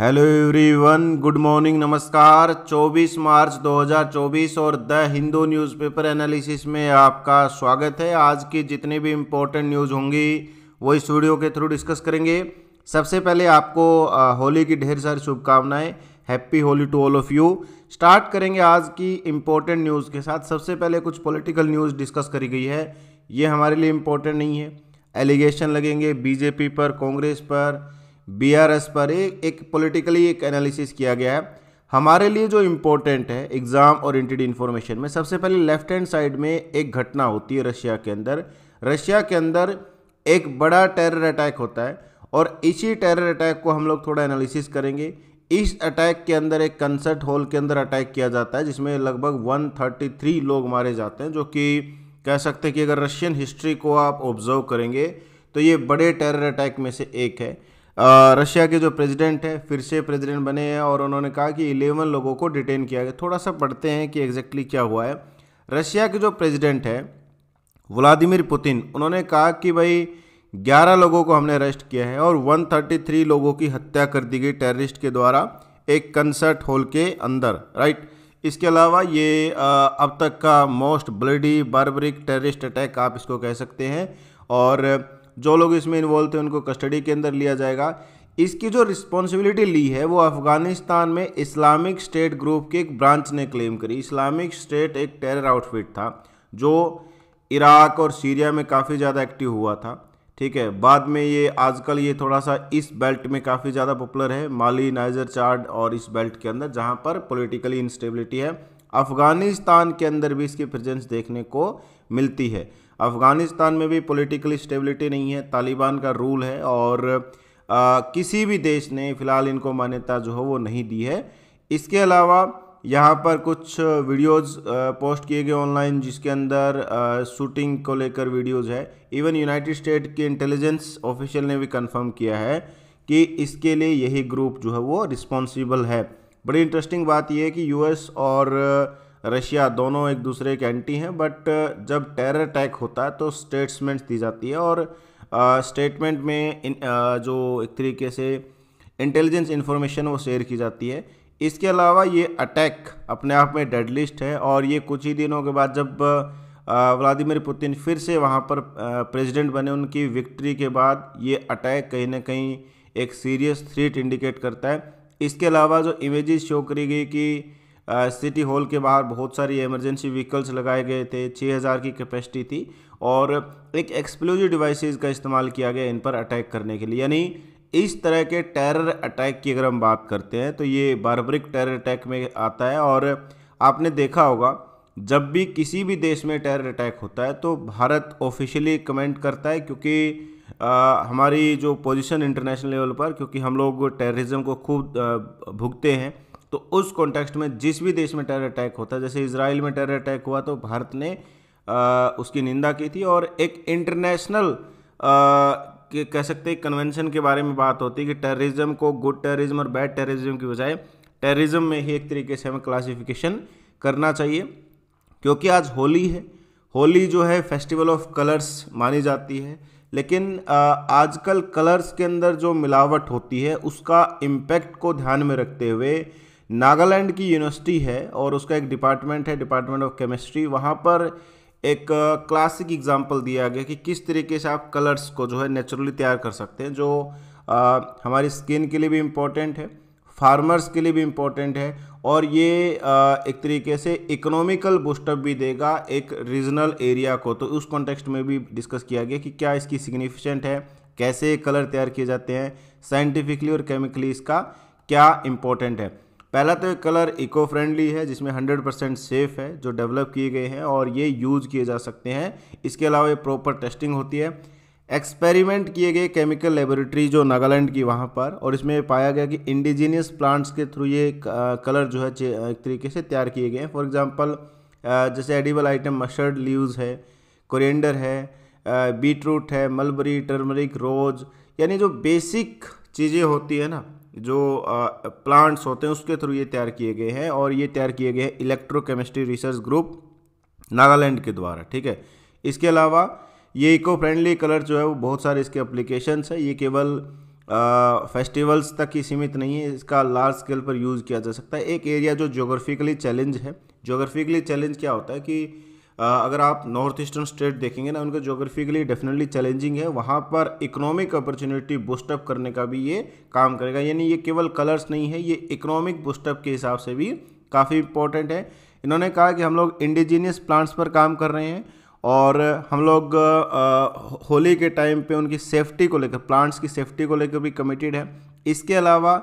hello everyone good morning नमस्कार 24 मार्च 2024 और the Hindu newspaper analysis में आपका स्वागत है आज की जितनी भी इम्पोर्टेंट न्यूज़ होंगी वो इस वीडियो के थ्रू डिस्कस करेंगे सबसे पहले आपको होली की ढेर सारी शुभकामनाएं happy Holi to all of you start करेंगे आज की इम्पोर्टेंट न्यूज़ के साथ सबसे पहले कुछ पॉलिटिकल न्यूज़ डिस्कस करी गई है ये हमारे लिए इम्पोर्टेंट नहीं है एलिगेशन लगेंगे बीजेपी पर कांग्रेस पर बीआरएस पर एक, एक पॉलिटिकली एक एनालिसिस किया गया है हमारे लिए जो इम्पोर्टेंट है एग्ज़ाम ओरिएंटेड इन्फॉर्मेशन में सबसे पहले लेफ्ट हैंड साइड में एक घटना होती है रशिया के अंदर रशिया के अंदर एक बड़ा टेरर अटैक होता है और इसी टेरर अटैक को हम लोग थोड़ा एनालिसिस करेंगे इस अटैक के अंदर एक कंसर्ट हॉल के अंदर अटैक किया जाता है जिसमें लगभग 133 लोग मारे जाते हैं जो कि कह सकते हैं कि अगर रशियन हिस्ट्री को आप ऑब्जर्व करेंगे तो ये बड़े टेरर अटैक में से एक है रशिया के जो प्रेसिडेंट हैं फिर से प्रेसिडेंट बने हैं और उन्होंने कहा कि इलेवन लोगों को डिटेन किया गया थोड़ा सा पढ़ते हैं कि एग्जैक्टली क्या हुआ है रशिया के जो प्रेसिडेंट है व्लादिमिर पुतिन उन्होंने कहा कि भाई 11 लोगों को हमने अरेस्ट किया है और 133 लोगों की हत्या कर दी गई टेररिस्ट के द्वारा एक कंसर्ट हॉल के अंदर राइट इसके अलावा ये अब तक का most bloody barbaric terrorist attack आप इसको कह सकते हैं और जो लोग इसमें इन्वॉल्व थे उनको कस्टडी के अंदर लिया जाएगा इसकी जो रिस्पॉन्सिबिलिटी ली है वो अफगानिस्तान में इस्लामिक स्टेट ग्रुप के एक ब्रांच ने क्लेम करी इस्लामिक स्टेट एक टेरर आउटफिट था जो इराक और सीरिया में काफ़ी ज़्यादा एक्टिव हुआ था ठीक है बाद में ये आजकल ये थोड़ा सा इस बेल्ट में काफ़ी ज़्यादा पॉपुलर है माली नाइजर चार्ड और इस बेल्ट के अंदर जहाँ पर पॉलिटिकली इंस्टेबिलिटी है अफगानिस्तान के अंदर भी इसकी प्रेजेंस देखने को मिलती है अफ़गानिस्तान में भी पॉलिटिकल स्टेबिलिटी नहीं है तालिबान का रूल है और आ, किसी भी देश ने फ़िलहाल इनको मान्यता जो है वो नहीं दी है इसके अलावा यहाँ पर कुछ वीडियोस पोस्ट किए गए ऑनलाइन जिसके अंदर शूटिंग को लेकर वीडियोस है इवन यूनाइटेड स्टेट के इंटेलिजेंस ऑफिशियल ने भी कंफर्म किया है कि इसके लिए यही ग्रुप जो है वो रिस्पॉन्सिबल है बड़ी इंटरेस्टिंग बात यह है कि यूएस और रशिया दोनों एक दूसरे के एंटी हैं बट uh, जब टेरर अटैक होता है तो स्टेट्समेंट्स दी जाती है और स्टेटमेंट uh, में इन, आ, uh, जो एक तरीके से इंटेलिजेंस इन्फॉर्मेशन वो शेयर की जाती है इसके अलावा ये अटैक अपने आप में डेड लिस्ट है और ये कुछ ही दिनों के बाद जब व्लादिमिर पुतिन फिर से वहाँ पर प्रेसिडेंट बने उनकी विक्ट्री के बाद ये अटैक कहीं ना कहीं एक सीरियस थ्रेट इंडिकेट करता है इसके अलावा जो इमेजेस शो करी गई कि सिटी हॉल के बाहर बहुत सारी इमरजेंसी व्हीकल्स लगाए गए थे 6000 की कैपेसिटी थी और एक एक्सप्लोजिव डिवाइसेस का इस्तेमाल किया गया इन पर अटैक करने के लिए यानी इस तरह के टेरर अटैक की अगर हम बात करते हैं तो ये बारबरिक टेरर अटैक में आता है और आपने देखा होगा जब भी किसी भी देश में टेरर अटैक होता है तो भारत ऑफिशियली कमेंट करता है क्योंकि आ, हमारी जो पोजीशन इंटरनेशनल लेवल पर क्योंकि हम लोग टेररिज्म को खूब भुगते हैं तो उस कॉन्टेक्स्ट में जिस भी देश में टेरर अटैक होता है जैसे इसराइल में टेरर अटैक हुआ तो भारत ने आ, उसकी निंदा की थी और एक इंटरनेशनल के कह सकते हैं कन्वेंशन के बारे में बात होती है कि टेररिज्म को गुड टेररिज्म और बैड टेररिज्म की बजाय टेररिज्म में ही एक तरीके से हमें क्लासिफिकेशन करना चाहिए क्योंकि आज होली है होली जो है फेस्टिवल ऑफ कलर्स मानी जाती है लेकिन आजकल कलर्स के अंदर जो मिलावट होती है उसका इम्पैक्ट को ध्यान में रखते हुए नागालैंड की यूनिवर्सिटी है और उसका एक डिपार्टमेंट है डिपार्टमेंट ऑफ केमिस्ट्री वहाँ पर एक क्लासिक एग्जाम्पल दिया गया कि किस तरीके से आप कलर्स को जो है नेचुरली तैयार कर सकते हैं जो आ, हमारी स्किन के लिए भी इम्पोर्टेंट है फार्मर्स के लिए भी इम्पोर्टेंट है और ये एक तरीके से इकोनॉमिकल बूस्टअप भी देगा एक रीजनल एरिया को तो उस कॉन्टेक्स्ट में भी डिस्कस किया गया कि क्या इसकी सिग्निफिकेंट है कैसे कलर तैयार किए जाते हैं साइंटिफिकली और केमिकली इसका क्या इम्पोर्टेंट है पहला तो कलर इको फ्रेंडली है जिसमें 100 परसेंट सेफ़ है जो डेवलप किए गए हैं और ये यूज़ किए जा सकते हैं इसके अलावा ये प्रॉपर टेस्टिंग होती है एक्सपेरिमेंट किए गए केमिकल लेबोरेटरी जो नागालैंड की वहाँ पर और इसमें पाया गया कि इंडिजीनियस प्लांट्स के थ्रू ये कलर जो है एक तरीके से तैयार किए गए हैं फॉर एग्ज़ाम्पल जैसे एडिबल आइटम मशर्ड लीव्स है कोरिएंडर है बीट रूट है मलबरी टर्मरिक रोज यानी जो बेसिक चीज़ें होती है ना जो प्लांट्स होते हैं उसके थ्रू ये तैयार किए गए हैं और ये तैयार किए गए हैं इलेक्ट्रोकेमिस्ट्री रिसर्च ग्रुप नागालैंड के द्वारा ठीक है इसके अलावा ये इको फ्रेंडली कलर जो है वो बहुत सारे इसके अप्लीकेशंस है ये केवल फेस्टिवल्स तक ही सीमित नहीं है इसका लार्ज स्केल पर यूज़ किया जा सकता है एक एरिया जो जोग्राफिकली चैलेंज है जोग्राफिकली चैलेंज क्या होता है कि अगर आप नॉर्थ ईस्टर्न स्टेट देखेंगे ना उनका जोग्राफिकली डेफिनेटली चैलेंजिंग है वहाँ पर इकोनॉमिक अपॉर्चुनिटी बूस्टअप करने का भी ये काम करेगा यानी ये केवल कलर्स नहीं है ये इकोनॉमिक बूस्टअप के हिसाब से भी काफ़ी इंपॉर्टेंट है इन्होंने कहा कि हम लोग इंडिजीनियस प्लांट्स पर काम कर रहे हैं और हम लोग होली के टाइम पे उनकी सेफ्टी को लेकर प्लांट्स की सेफ्टी को लेकर भी कमिटेड है इसके अलावा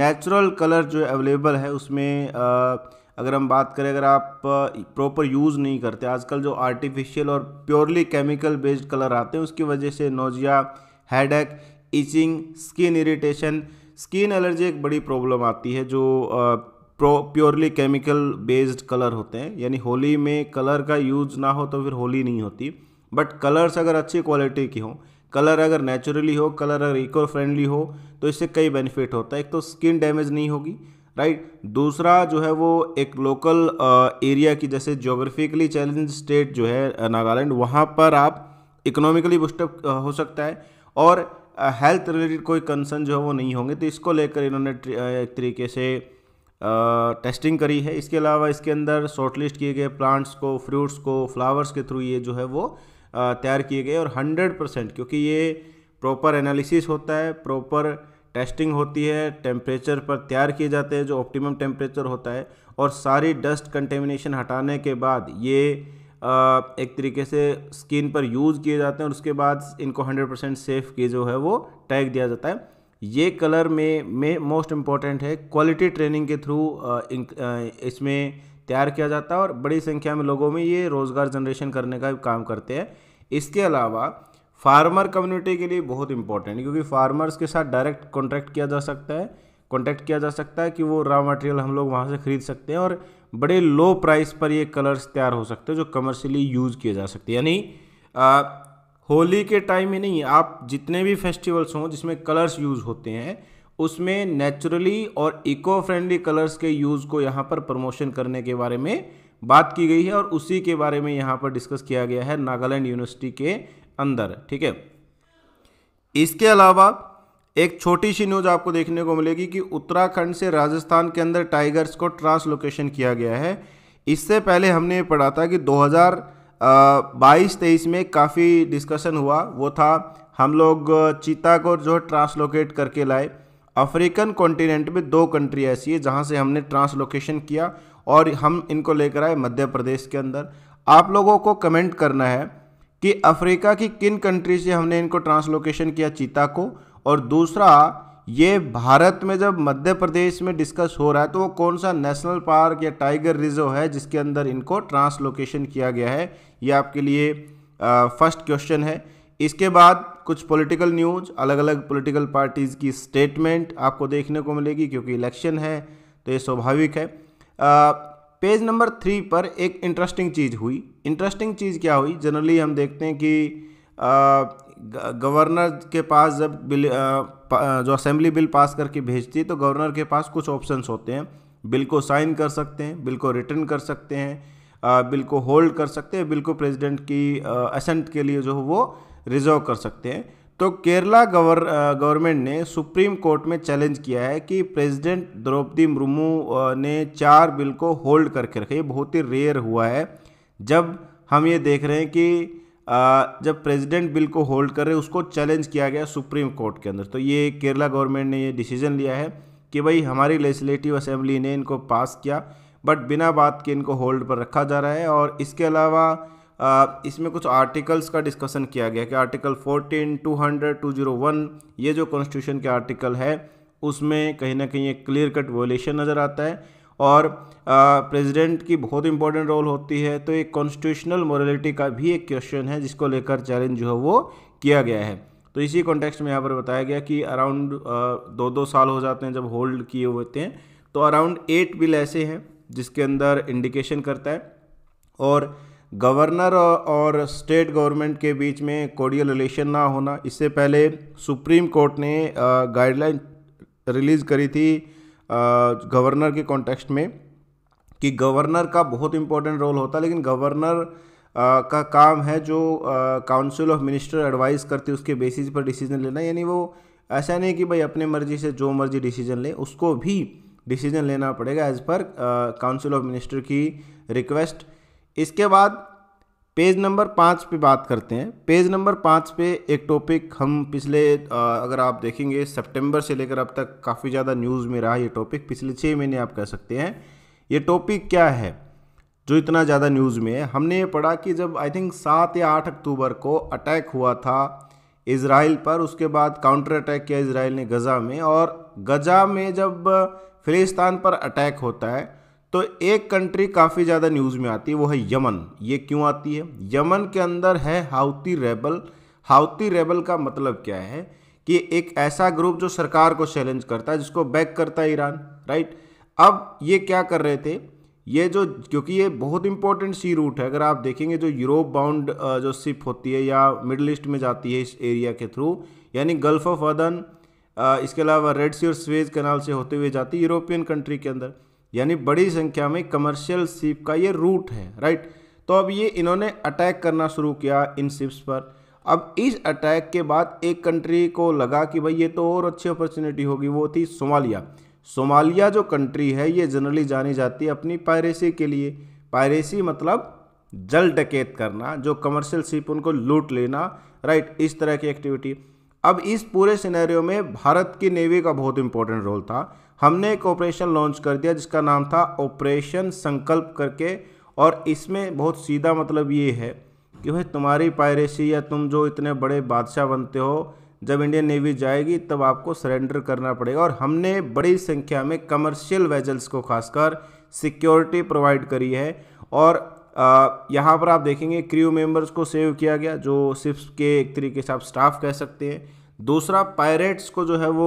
नेचुरल कलर जो अवेलेबल है उसमें आ, अगर हम बात करें अगर आप प्रॉपर यूज़ नहीं करते आजकल जो आर्टिफिशियल और प्योरली केमिकल बेस्ड कलर आते हैं उसकी वजह से nausea headache itching skin irritation skin allergy एक बड़ी प्रॉब्लम आती है जो pro purely chemical based colour होते हैं यानी होली में कलर का यूज ना हो तो फिर होली नहीं होती बट कलर्स अगर अच्छी क्वालिटी के हों कलर अगर नेचुरली हो कलर अगर इको फ्रेंडली हो तो इससे कई बेनिफिट होता है एक तो स्किन डैमेज नहीं होगी राइट दूसरा जो है वो एक लोकल एरिया की जैसे जोग्राफिकली चैलेंज स्टेट जो है नागालैंड वहाँ पर आप इकोनॉमिकली बुस्टअप हो सकता है और हेल्थ रिलेटेड कोई कंसर्न जो है वो नहीं होंगे तो इसको लेकर इन्होंने एक तरीके से टेस्टिंग करी है इसके अलावा इसके अंदर शॉर्टलिस्ट किए गए प्लांट्स को फ्रूट्स को फ्लावर्स के थ्रू ये जो है वो तैयार किए गए और हंड्रेड परसेंट क्योंकि ये प्रॉपर एनालिसिस होता है प्रॉपर टेस्टिंग होती है टेम्परेचर पर तैयार किए जाते हैं जो ऑप्टिमम टेम्परेचर होता है और सारी डस्ट कंटेमिनेशन हटाने के बाद ये एक तरीके से स्किन पर यूज़ किए जाते हैं और उसके बाद इनको 100 परसेंट सेफ की जो है वो टैग दिया जाता है ये कलर में में मोस्ट इम्पॉर्टेंट है क्वालिटी ट्रेनिंग के थ्रू इसमें तैयार किया जाता है और बड़ी संख्या में लोगों में ये रोज़गार जनरेशन करने का काम करते हैं इसके अलावा फार्मर कम्युनिटी के लिए बहुत इंपॉर्टेंट क्योंकि फार्मर्स के साथ डायरेक्ट कॉन्ट्रैक्ट किया जा सकता है कॉन्टैक्ट किया जा सकता है कि वो रॉ मटेरियल हम लोग वहाँ से ख़रीद सकते हैं और बड़े लो प्राइस पर ये कलर्स तैयार हो सकते हैं जो कमर्शियली यूज़ किए जा सकते हैं यानी होली के टाइम ही नहीं आप जितने भी फेस्टिवल्स हों जिसमें कलर्स यूज़ होते हैं उसमें नेचुरली और इको फ्रेंडली कलर्स के यूज़ को यहाँ पर प्रमोशन करने के बारे में बात की गई है और उसी के बारे में यहाँ पर डिस्कस किया गया है नागालैंड यूनिवर्सिटी के अंदर ठीक है इसके अलावा एक छोटी सी न्यूज आपको देखने को मिलेगी कि उत्तराखंड से राजस्थान के अंदर टाइगर्स को ट्रांसलोकेशन किया गया है इससे पहले हमने पढ़ा था कि 2022-23 में काफ़ी डिस्कशन हुआ वो था हम लोग चीता को जो ट्रांसलोकेट करके लाए अफ्रीकन कॉन्टिनेंट में दो कंट्री ऐसी है जहाँ से हमने ट्रांसलोकेशन किया और हम इनको लेकर आए मध्य प्रदेश के अंदर आप लोगों को कमेंट करना है कि अफ्रीका की किन कंट्री से हमने इनको ट्रांसलोकेशन किया चीता को और दूसरा ये भारत में जब मध्य प्रदेश में डिस्कस हो रहा है तो वो कौन सा नेशनल पार्क या टाइगर रिजर्व है जिसके अंदर इनको ट्रांसलोकेशन किया गया है ये आपके लिए फर्स्ट क्वेश्चन है इसके बाद कुछ पॉलिटिकल न्यूज अलग अलग पॉलिटिकल पार्टीज़ की स्टेटमेंट आपको देखने को मिलेगी क्योंकि इलेक्शन है तो ये स्वाभाविक है आ, पेज नंबर थ्री पर एक इंटरेस्टिंग चीज़ हुई इंटरेस्टिंग चीज़ क्या हुई जनरली हम देखते हैं कि गवर्नर के पास जब बिल जो असेंबली बिल पास करके भेजती है तो गवर्नर के पास कुछ ऑप्शंस होते हैं बिल को साइन कर सकते हैं बिल को रिटर्न कर सकते हैं बिल को होल्ड कर सकते हैं बिल को प्रेसिडेंट की असेंट के लिए जो वो रिजर्व कर सकते हैं तो केरला गवर गवर्नमेंट ने सुप्रीम कोर्ट में चैलेंज किया है कि प्रेसिडेंट द्रौपदी मुर्मू ने चार बिल को होल्ड करके रखे ये बहुत ही रेयर हुआ है जब हम ये देख रहे हैं कि जब प्रेसिडेंट बिल को होल्ड कर रहे उसको चैलेंज किया गया सुप्रीम कोर्ट के अंदर तो ये केरला गवर्नमेंट ने ये डिसीजन लिया है कि भाई हमारी लेजिस्लेटिव असेंबली ने इनको पास किया बट बिना बात के इनको होल्ड पर रखा जा रहा है और इसके अलावा इसमें कुछ आर्टिकल्स का डिस्कशन किया गया कि आर्टिकल 14, 200, 201 ये जो कॉन्स्टिट्यूशन के आर्टिकल है उसमें कहीं ना कहीं एक क्लियर कट वोलेशन नज़र आता है और प्रेसिडेंट की बहुत इंपॉर्टेंट रोल होती है तो एक कॉन्स्टिट्यूशनल मोरलिटी का भी एक क्वेश्चन है जिसको लेकर चैलेंज जो है वो किया गया है तो इसी कॉन्टेक्स्ट में यहाँ पर बताया गया कि अराउंड दो दो साल हो जाते हैं जब होल्ड किए होते हैं तो अराउंड एट बिल ऐसे हैं जिसके अंदर इंडिकेशन करता है और गवर्नर और स्टेट गवर्नमेंट के बीच में कोडियल रिलेशन ना होना इससे पहले सुप्रीम कोर्ट ने गाइडलाइन रिलीज़ करी थी गवर्नर के कॉन्टेक्स्ट में कि गवर्नर का बहुत इंपॉर्टेंट रोल होता है लेकिन गवर्नर आ, का काम है जो काउंसिल ऑफ मिनिस्टर एडवाइस करती है उसके बेसिस पर डिसीजन लेना यानी वो ऐसा नहीं कि भाई अपने मर्जी से जो मर्जी डिसीजन ले उसको भी डिसीजन लेना पड़ेगा as per council of minister की रिक्वेस्ट इसके बाद पेज नंबर पाँच पे बात करते हैं पेज नंबर पाँच पे एक टॉपिक हम पिछले अगर आप देखेंगे सितंबर से लेकर अब तक काफ़ी ज़्यादा न्यूज़ में रहा ये टॉपिक पिछले छः महीने आप कह सकते हैं ये टॉपिक क्या है जो इतना ज़्यादा न्यूज़ में है हमने ये पढ़ा कि जब आई थिंक सात या आठ अक्टूबर को अटैक हुआ था इसराइल पर उसके बाद काउंटर अटैक किया इसराइल ने गज़ा में और गज़ा में जब फ़िलिस्तान पर अटैक होता है तो एक कंट्री काफ़ी ज़्यादा न्यूज़ में आती है वो है यमन ये क्यों आती है यमन के अंदर है हाउती रेबल हाउती रेबल का मतलब क्या है कि एक ऐसा ग्रुप जो सरकार को चैलेंज करता है जिसको बैक करता है ईरान राइट अब ये क्या कर रहे थे ये जो क्योंकि ये बहुत इंपॉर्टेंट सी रूट है अगर आप देखेंगे जो यूरोप बाउंड जो शिप होती है या मिडल ईस्ट में जाती है इस एरिया के थ्रू यानी गल्फ ऑफ अदन इसके अलावा रेड सी और स्वेज कैनाल से होते हुए जाती है यूरोपियन कंट्री के अंदर यानी बड़ी संख्या में कमर्शियल शिप का ये रूट है राइट तो अब ये इन्होंने अटैक करना शुरू किया इन शिप्स पर अब इस अटैक के बाद एक कंट्री को लगा कि भाई ये तो और अच्छी अपॉर्चुनिटी होगी वो थी सोमालिया सोमालिया जो कंट्री है ये जनरली जानी जाती है अपनी पायरेसी के लिए पायरेसी मतलब जल डकैत करना जो कमर्शियल शिप उनको लूट लेना राइट इस तरह की एक्टिविटी अब इस पूरे सिनेरियो में भारत की नेवी का बहुत इंपॉर्टेंट रोल था हमने एक ऑपरेशन लॉन्च कर दिया जिसका नाम था ऑपरेशन संकल्प करके और इसमें बहुत सीधा मतलब ये है कि भाई तुम्हारी पायरेसी या तुम जो इतने बड़े बादशाह बनते हो जब इंडियन नेवी जाएगी तब आपको सरेंडर करना पड़ेगा और हमने बड़ी संख्या में कमर्शियल वेजल्स को खासकर सिक्योरिटी प्रोवाइड करी है और यहाँ पर आप देखेंगे क्रियो मेंबर्स को सेव किया गया जो सिप्स के एक तरीके से आप स्टाफ कह सकते हैं दूसरा पायरेट्स को जो है वो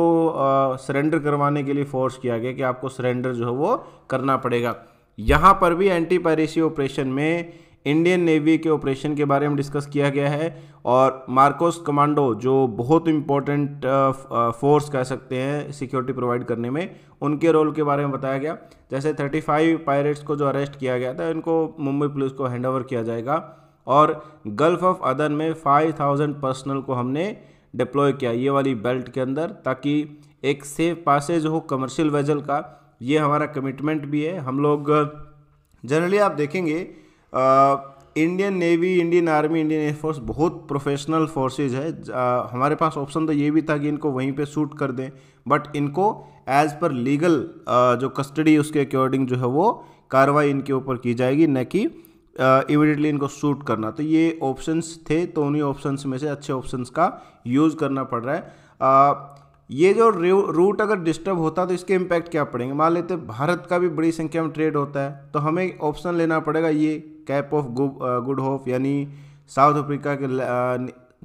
सरेंडर करवाने के लिए फोर्स किया गया कि आपको सरेंडर जो है वो करना पड़ेगा यहाँ पर भी एंटी पायरेसी ऑपरेशन में इंडियन नेवी के ऑपरेशन के बारे में डिस्कस किया गया है और मार्कोस कमांडो जो बहुत इम्पोर्टेंट फोर्स कह सकते हैं सिक्योरिटी प्रोवाइड करने में उनके रोल के बारे में बताया गया जैसे 35 पायरेट्स को जो अरेस्ट किया गया था इनको मुंबई पुलिस को हैंड ओवर किया जाएगा और गल्फ ऑफ अदन में 5000 पर्सनल को हमने डिप्लॉय किया ये वाली बेल्ट के अंदर ताकि एक सेफ पासेज हो कमर्शियल वेजल का ये हमारा कमिटमेंट भी है हम लोग जनरली आप देखेंगे आ, Indian navy Indian army Indian air force बहुत प्रोफेशनल फोर्सेज है आ, हमारे पास ऑप्शन तो ये भी था कि इनको वहीं पे शूट कर दें बट इनको एज पर लीगल आ, जो कस्टडी उसके अकॉर्डिंग जो है वो कार्रवाई इनके ऊपर की जाएगी न कि इमिडिएटली इनको सूट करना तो ये ऑप्शंस थे तो उन्हीं ऑप्शंस में से अच्छे ऑप्शंस का यूज़ करना पड़ रहा है ये जो रूट अगर डिस्टर्ब होता तो इसके इम्पैक्ट क्या पड़ेंगे मान लेते भारत का भी बड़ी संख्या में ट्रेड होता है तो हमें ऑप्शन लेना पड़ेगा ये कैप ऑफ गुड होप यानी साउथ अफ्रीका के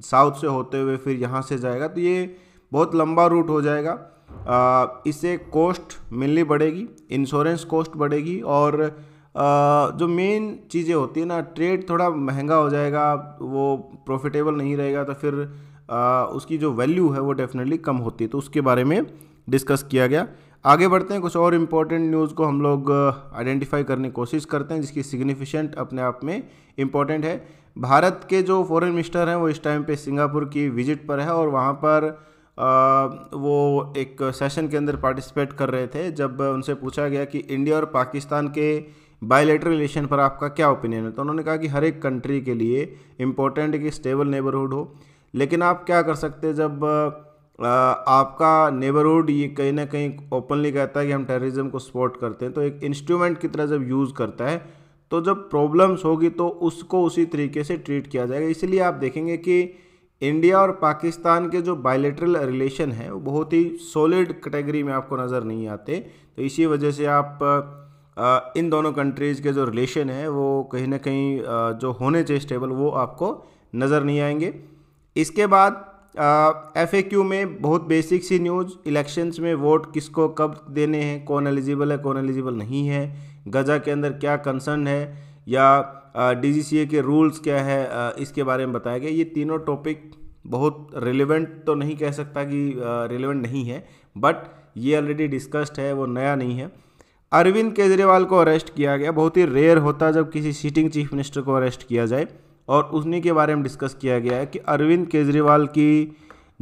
साउथ से होते हुए फिर यहाँ से जाएगा तो ये बहुत लंबा रूट हो जाएगा इससे कॉस्ट मिलनी बढ़ेगी इंश्योरेंस कॉस्ट बढ़ेगी और जो मेन चीज़ें होती है ना ट्रेड थोड़ा महंगा हो जाएगा वो प्रॉफिटेबल नहीं रहेगा तो फिर उसकी जो वैल्यू है वो डेफिनेटली कम होती है तो उसके बारे में डिस्कस किया गया आगे बढ़ते हैं कुछ और इम्पॉर्टेंट न्यूज़ को हम लोग आइडेंटिफाई करने की कोशिश करते हैं जिसकी सिग्निफिकेंट अपने आप में इम्पॉर्टेंट है भारत के जो फॉरेन मिनिस्टर हैं वो इस टाइम पे सिंगापुर की विजिट पर है और वहाँ पर आ, वो एक सेशन के अंदर पार्टिसिपेट कर रहे थे जब उनसे पूछा गया कि इंडिया और पाकिस्तान के बायोलेटरल रिलेशन पर आपका क्या ओपिनियन है तो उन्होंने कहा कि हर एक कंट्री के लिए इम्पोर्टेंट है कि स्टेबल नेबरहुड हो लेकिन आप क्या कर सकते जब आपका नेबरहुड ये कहीं ना कहीं ओपनली कहता है कि हम टेररिज्म को सपोर्ट करते हैं तो एक इंस्ट्रूमेंट की तरह जब यूज़ करता है तो जब प्रॉब्लम्स होगी तो उसको उसी तरीके से ट्रीट किया जाएगा इसलिए आप देखेंगे कि इंडिया और पाकिस्तान के जो बायोलेटरल रिलेशन है वो बहुत ही सॉलिड कैटेगरी में आपको नज़र नहीं आते तो इसी वजह से आप इन दोनों कंट्रीज़ के जो रिलेशन है वो कहीं ना कहीं जो होने चाहिए स्टेबल वो आपको नज़र नहीं आएंगे इसके बाद एफ ए क्यू में बहुत बेसिक सी न्यूज़ इलेक्शंस में वोट किसको कब देने हैं कौन एलिजिबल है कौन एलिजिबल नहीं है गजा के अंदर क्या कंसर्न है या डी जी सी ए के रूल्स क्या है uh, इसके बारे में बताया गया ये तीनों टॉपिक बहुत रिलेवेंट तो नहीं कह सकता कि रिलेवेंट नहीं है बट ये ऑलरेडी डिस्कस्ड है वो नया नहीं है अरविंद केजरीवाल को अरेस्ट किया गया बहुत ही रेयर होता है जब किसी सीटिंग चीफ मिनिस्टर को अरेस्ट किया जाए और उन्हीं के बारे में डिस्कस किया गया है कि अरविंद केजरीवाल की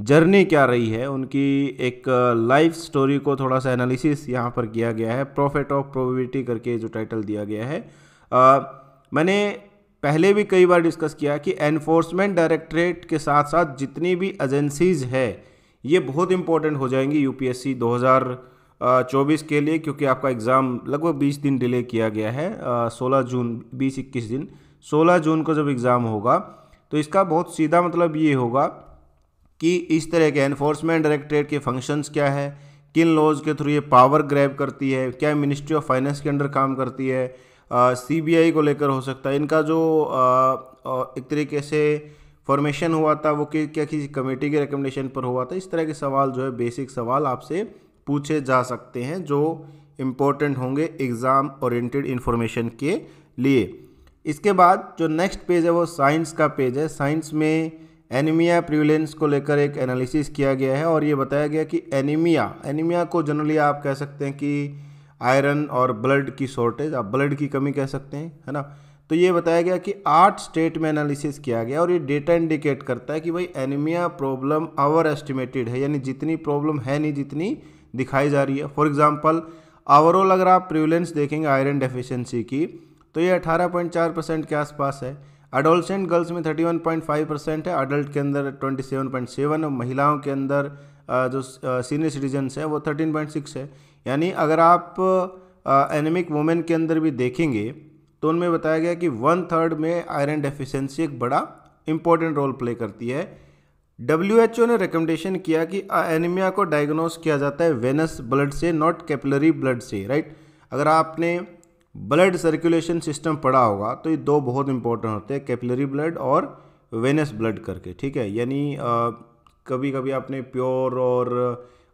जर्नी क्या रही है उनकी एक लाइफ स्टोरी को थोड़ा सा एनालिसिस यहाँ पर किया गया है प्रॉफिट ऑफ प्रोबेबिलिटी करके जो टाइटल दिया गया है आ, मैंने पहले भी कई बार डिस्कस किया कि एनफोर्समेंट डायरेक्टरेट के साथ साथ जितनी भी एजेंसीज है ये बहुत इंपॉर्टेंट हो जाएंगी यूपीएससी चौबीस के लिए क्योंकि आपका एग्ज़ाम लगभग बीस दिन डिले किया गया है सोलह जून बीस इक्कीस दिन सोलह जून को जब एग्ज़ाम होगा तो इसका बहुत सीधा मतलब ये होगा कि इस तरह के एनफोर्समेंट डायरेक्टरेट के फंक्शंस क्या है किन लॉज के थ्रू ये पावर ग्रैब करती है क्या मिनिस्ट्री ऑफ फाइनेंस के अंडर काम करती है सीबीआई को लेकर हो सकता है इनका जो आ, आ, एक तरीके से फॉर्मेशन हुआ था वो कि क्या किसी कमेटी के रिकमेंडेशन पर हुआ था इस तरह के सवाल जो है बेसिक सवाल आपसे पूछे जा सकते हैं जो इम्पोर्टेंट होंगे एग्ज़ाम ओरिएंटेड इन्फॉर्मेशन के लिए इसके बाद जो नेक्स्ट पेज है वो साइंस का पेज है साइंस में एनीमिया प्रिविलेंस को लेकर एक एनालिसिस किया गया है और ये बताया गया कि एनीमिया एनीमिया को जनरली आप कह सकते हैं कि आयरन और ब्लड की शॉर्टेज आप ब्लड की कमी कह सकते हैं है ना तो ये बताया गया कि आठ स्टेट में एनालिसिस किया गया और ये डेटा इंडिकेट करता है कि भाई एनीमिया प्रॉब्लम आवर एस्टिमेटेड है यानी जितनी प्रॉब्लम है नहीं जितनी दिखाई जा रही है फॉर एग्जाम्पल ओवरऑल अगर आप प्रिवलेंस देखेंगे आयरन डेफिशिएंसी की तो ये 18.4 परसेंट के आसपास है अडोलसेंट गर्ल्स में 31.5 परसेंट है अडल्ट के अंदर 27.7 और महिलाओं के अंदर जो सीनियर सिटीजन्स है वो 13.6 है यानी अगर आप एनेमिक वुमेन के अंदर भी देखेंगे तो उनमें बताया गया कि वन थर्ड में आयरन डेफिशिएंसी एक बड़ा इंपॉर्टेंट रोल प्ले करती है डब्ल्यू ने रिकमेंडेशन किया कि एनीमिया को डायग्नोस किया जाता है वेनस ब्लड से नॉट कैपिलरी ब्लड से राइट अगर आपने ब्लड सर्कुलेशन सिस्टम पढ़ा होगा तो ये दो बहुत इंपॉर्टेंट होते हैं कैपिलरी ब्लड और वेनस ब्लड करके ठीक है यानी कभी कभी आपने प्योर और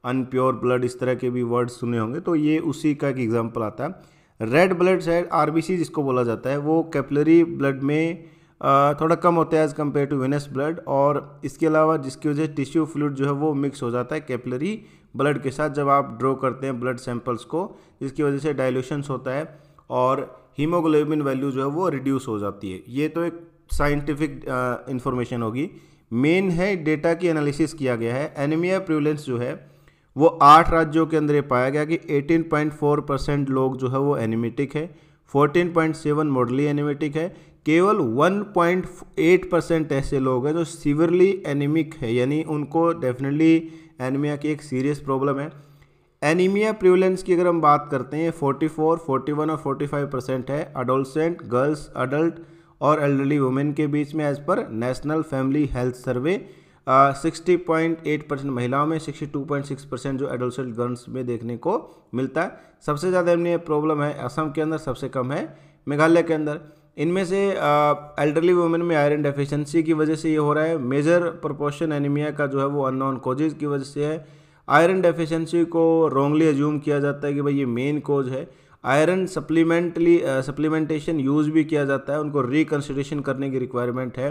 अनप्योर ब्लड इस तरह के भी वर्ड सुने होंगे तो ये उसी का एक एग्जाम्पल आता है रेड ब्लड सेल आर जिसको बोला जाता है वो कैपिलरी ब्लड में थोड़ा कम होता है as compare to venous blood और इसके अलावा जिसकी वजह से टिश्यू फ्लूड जो है वो मिक्स हो जाता है कैपलरी ब्लड के साथ जब आप ड्रॉ करते हैं ब्लड सैंपल्स को जिसकी वजह से डायलूशंस होता है और हीमोग्लोबिन वैल्यू जो है वो रिड्यूस हो जाती है ये तो एक साइंटिफिक इंफॉर्मेशन होगी मेन है डेटा की एनालिसिस किया गया है एनीमिया प्रिवलेंस जो है वो आठ राज्यों के अंदर ये पाया गया कि 18.4 परसेंट लोग जो है वो एनिमेटिक है 14.7 मॉडली एनिमेटिक है केवल 1.8 परसेंट ऐसे लोग हैं जो सीवरली एनीमिक है यानी उनको डेफिनेटली एनीमिया की एक सीरियस प्रॉब्लम है एनीमिया प्रिवलेंस की अगर हम बात करते हैं 44, 41 और 45 परसेंट है अडोलसेंट गर्ल्स अडल्ट और एल्डरली वुमेन के बीच में as per national family health survey sixty point eight percent महिलाओं में sixty two point six percent जो एडोलसेंट गर्ल्स में देखने को मिलता है सबसे ज़्यादा एमनी प्रॉब्लम है असम के अंदर सबसे कम है मेघालय के अंदर इनमें से एल्डरली वुमेन में आयरन डेफिशिएंसी की वजह से ये हो रहा है मेजर प्रोपोर्शन एनीमिया का जो है वो अननोन कॉजेज की वजह से है आयरन डेफिशिएंसी को रॉन्गली एज्यूम किया जाता है कि भाई ये मेन कोज है आयरन सप्लीमेंटली सप्लीमेंटेशन यूज़ भी किया जाता है उनको रिकन्सिडरेशन करने की रिक्वायरमेंट है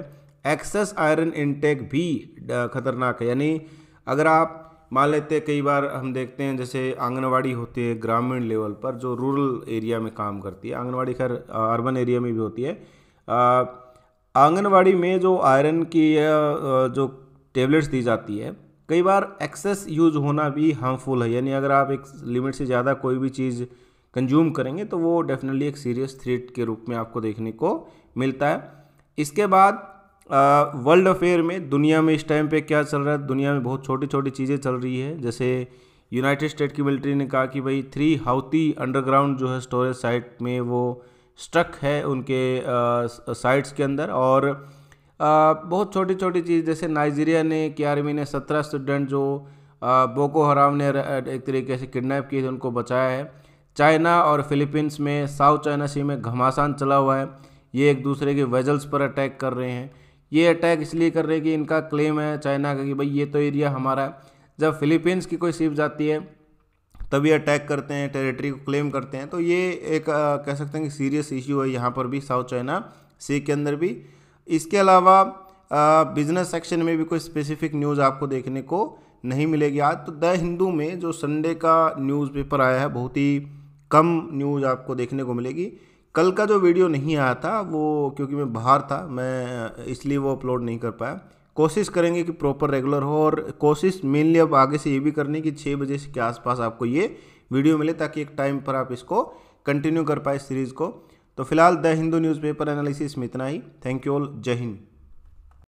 एक्सेस आयरन इनटेक भी खतरनाक है यानी अगर आप मान लेते हैं कई बार हम देखते हैं जैसे आंगनवाड़ी होती है ग्रामीण लेवल पर जो रूरल एरिया में काम करती है आंगनवाड़ी खैर अर्बन एरिया में भी होती है आंगनवाड़ी में जो आयरन की जो टेबलेट्स दी जाती है कई बार एक्सेस यूज होना भी हार्मफुल है यानी अगर आप एक लिमिट से ज़्यादा कोई भी चीज़ कंज्यूम करेंगे तो वो डेफिनेटली एक सीरियस थ्रेट के रूप में आपको देखने को मिलता है इसके बाद वर्ल्ड अफेयर में दुनिया में इस टाइम पे क्या चल रहा है दुनिया में बहुत छोटी छोटी चीज़ें चल रही है जैसे यूनाइटेड स्टेट की मिलिट्री ने कहा कि भाई थ्री हाउती अंडरग्राउंड जो है स्टोरेज साइट में वो स्ट्रक है उनके साइट्स के अंदर और आ, बहुत छोटी छोटी चीज़ जैसे नाइजीरिया ने के आर्मी ने सत्रह स्टूडेंट जो आ, बोको हराम ने एक तरीके से किडनैप किए थे उनको बचाया है चाइना और फिलीपींस में साउथ चाइना सी में घमासान चला हुआ है ये एक दूसरे के वेजल्स पर अटैक कर रहे हैं ये अटैक इसलिए कर रहे हैं कि इनका क्लेम है चाइना का कि भाई ये तो एरिया हमारा है जब फिलीपींस की कोई शिप जाती है तभी अटैक करते हैं टेरिटरी को क्लेम करते हैं तो ये एक आ, कह सकते हैं कि सीरियस इश्यू है यहाँ पर भी साउथ चाइना सी के अंदर भी इसके अलावा बिजनेस सेक्शन में भी कोई स्पेसिफिक न्यूज़ आपको देखने को नहीं मिलेगी आज तो द हिंदू में जो संडे का न्यूज़पेपर आया है बहुत ही कम न्यूज़ आपको देखने को मिलेगी कल का जो वीडियो नहीं आया था वो क्योंकि मैं बाहर था मैं इसलिए वो अपलोड नहीं कर पाया कोशिश करेंगे कि प्रॉपर रेगुलर हो और कोशिश मेनली अब आगे से ये भी करनी कि छः बजे के आसपास आपको ये वीडियो मिले ताकि एक टाइम पर आप इसको कंटिन्यू कर पाए सीरीज़ को तो फिलहाल द हिंदू न्यूज़पेपर एनालिसिस में इतना ही थैंक यू ऑल जय हिंद